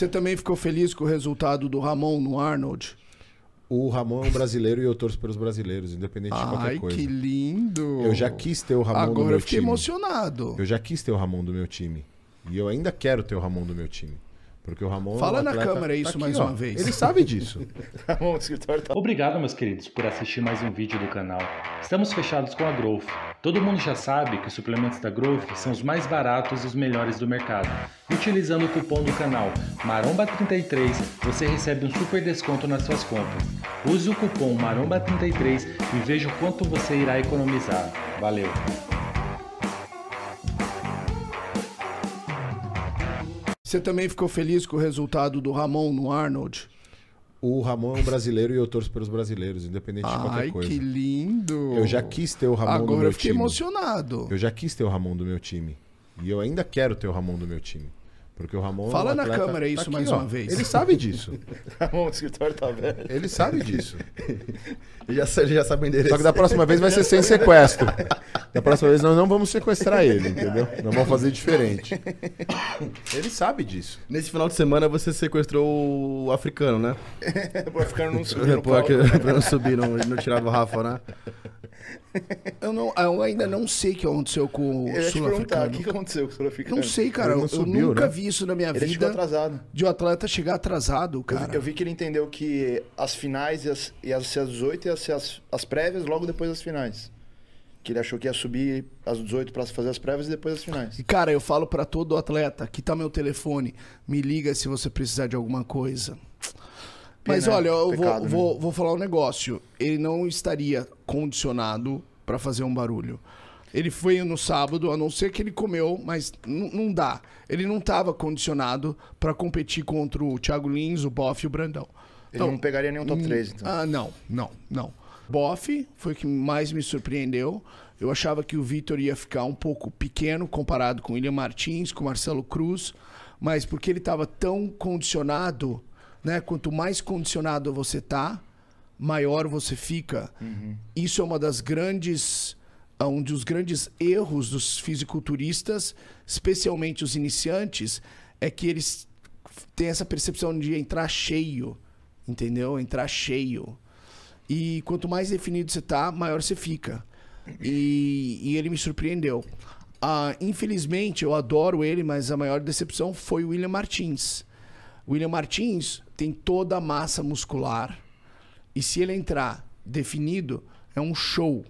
Você também ficou feliz com o resultado do Ramon no Arnold? O Ramon é um brasileiro e eu torço pelos brasileiros, independente Ai, de qualquer coisa. Ai, que lindo! Eu já quis ter o Ramon Agora do meu time. Agora eu fiquei time. emocionado. Eu já quis ter o Ramon do meu time. E eu ainda quero ter o Ramon do meu time. Porque o Ramon. É Fala é um na câmera isso tá mais uma vez. Ele sabe disso. Ramon, escritório tá... Obrigado, meus queridos, por assistir mais um vídeo do canal. Estamos fechados com a Growth Todo mundo já sabe que os suplementos da Growth são os mais baratos e os melhores do mercado. Utilizando o cupom do canal Maromba33, você recebe um super desconto nas suas compras. Use o cupom Maromba33 e veja o quanto você irá economizar. Valeu! Você também ficou feliz com o resultado do Ramon no Arnold? O Ramon é um brasileiro e eu torço pelos brasileiros, independente de qualquer coisa. Ai, que lindo! Eu já quis ter o Ramon Agora do meu time. Agora eu fiquei emocionado. Eu já quis ter o Ramon do meu time. E eu ainda quero ter o Ramon do meu time. Porque o Ramon. É Fala o na câmera isso tá aqui, mais ó. uma vez. Ele sabe disso. Ramon, o escritório tá velho. Ele sabe disso. ele, já, ele já sabe o endereço. Só que da próxima vez vai ser sem sequestro. Da próxima vez nós não vamos sequestrar ele, entendeu? Nós vamos fazer diferente. Ele sabe disso. Nesse final de semana você sequestrou o africano, né? o africano não subiu. não subiram, e não tirava o Rafa, né? Eu, não, eu ainda não sei o que aconteceu com o sul-africano. O que aconteceu com o sul-africano? Não sei, cara. Não subiu, eu nunca né? vi isso na minha ele vida. Chegou atrasado. De um atleta chegar atrasado, cara. Eu vi, eu vi que ele entendeu que as finais as, iam ser as 18 e as, as prévias logo depois das finais. Que ele achou que ia subir às 18 para fazer as prévias e depois as finais. E, cara, eu falo para todo atleta: aqui tá meu telefone, me liga se você precisar de alguma coisa. Mas Pena, olha, eu pecado, vou, né? vou, vou falar um negócio. Ele não estaria condicionado para fazer um barulho. Ele foi no sábado, a não ser que ele comeu, mas não dá. Ele não estava condicionado para competir contra o Thiago Lins, o Boff e o Brandão. Então, ele não pegaria nenhum top 3, então. Ah, não, não, não. Boff foi o que mais me surpreendeu. Eu achava que o Vitor ia ficar um pouco pequeno comparado com o William Martins, com o Marcelo Cruz, mas porque ele estava tão condicionado, né? Quanto mais condicionado você tá, maior você fica. Uhum. Isso é uma das grandes é um dos grandes erros dos fisiculturistas, especialmente os iniciantes, é que eles têm essa percepção de entrar cheio, entendeu? Entrar cheio. E quanto mais definido você tá, maior você fica. E, e ele me surpreendeu. Ah, infelizmente, eu adoro ele, mas a maior decepção foi o William Martins. O William Martins tem toda a massa muscular e se ele entrar definido, é um show.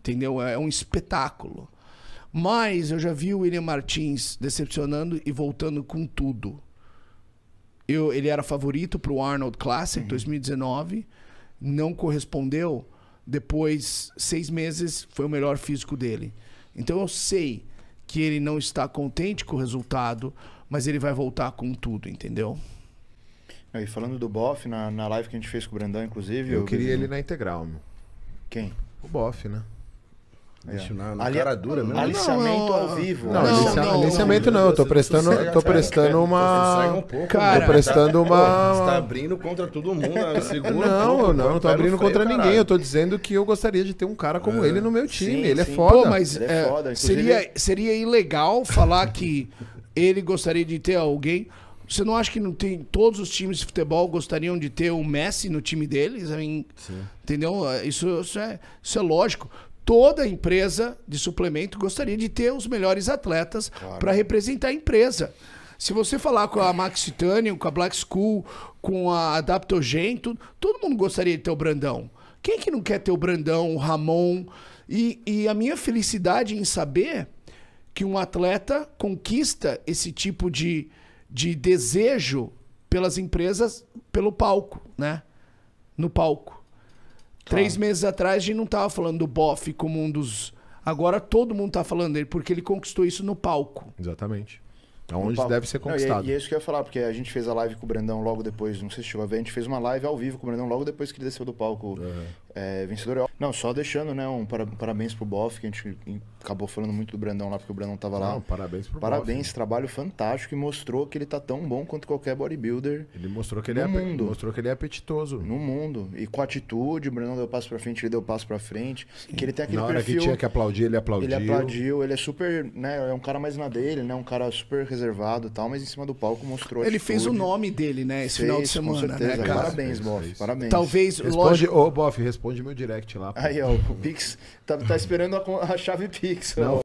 Entendeu? É um espetáculo. Mas eu já vi o William Martins decepcionando e voltando com tudo. Eu, ele era favorito para o Arnold Classic uhum. 2019, não correspondeu. Depois, seis meses, foi o melhor físico dele. Então eu sei que ele não está contente com o resultado, mas ele vai voltar com tudo, entendeu? E falando do Boff, na, na live que a gente fez com o Brandão, inclusive. Eu, eu queria ele na integral, meu. Quem? O Boff, né? É. na, Ali... cara dura mesmo. Aliciamento não, ao vivo. Não, não, não aliciamento não. Eu tô prestando, sossega, tô prestando cara, né? uma. Um pouco, cara, né? tô prestando uma. Você tá abrindo contra todo mundo, né? segura. Não, pouco, não, não tô abrindo contra feio, ninguém. Caralho. Eu tô dizendo que eu gostaria de ter um cara como é. ele no meu time. Sim, ele é sim. é foda. Pô, mas é, é foda, seria, seria ilegal falar que ele gostaria de ter alguém. Você não acha que não tem todos os times de futebol gostariam de ter o Messi no time deles? Em, entendeu? Ah, isso, isso, é, isso é lógico. Toda empresa de suplemento gostaria de ter os melhores atletas claro. para representar a empresa. Se você falar com a Max Titanium, com a Black School, com a Adaptogen, tudo, todo mundo gostaria de ter o Brandão. Quem que não quer ter o Brandão, o Ramon? E, e a minha felicidade em saber que um atleta conquista esse tipo de, de desejo pelas empresas pelo palco, né? No palco. Claro. Tá. Três meses atrás a gente não estava falando do Boff como um dos. Agora todo mundo está falando dele, porque ele conquistou isso no palco. Exatamente. É onde deve ser conquistado. Não, e, é- e é isso que eu ia falar, porque a gente fez a live com o Brandão logo depois, não sei se chegou a ver, a gente fez uma live ao vivo com o Brandão logo depois que ele desceu do palco. Uhum é, é Não, só deixando, né, um parabéns pro Boff, que a gente acabou falando muito do Brandão lá, porque o Brandão tava Não, lá. Parabéns pro Parabéns, Boff, trabalho fantástico e mostrou que ele tá tão bom quanto qualquer bodybuilder. Ele mostrou que ele é mundo. mostrou que ele é apetitoso. No mundo. E com atitude, o Brandão deu passo para frente, ele deu passo para frente, Sim. que ele tem aquele Na hora perfil, que tinha que aplaudir, ele aplaudiu. Ele aplaudiu, ele é super, né, é um cara mais na dele, né, um cara super reservado e tal, mas em cima do palco mostrou Ele atitude. fez o nome dele, né, esse fez, final de semana, né, cara? Parabéns, Boff. Parabéns. Talvez, responde, lógico... Ô, Boff, responde responde meu direct lá. Pô. Aí, ó, o Pix. Tá, tá esperando a, a chave Pix. Não, ó.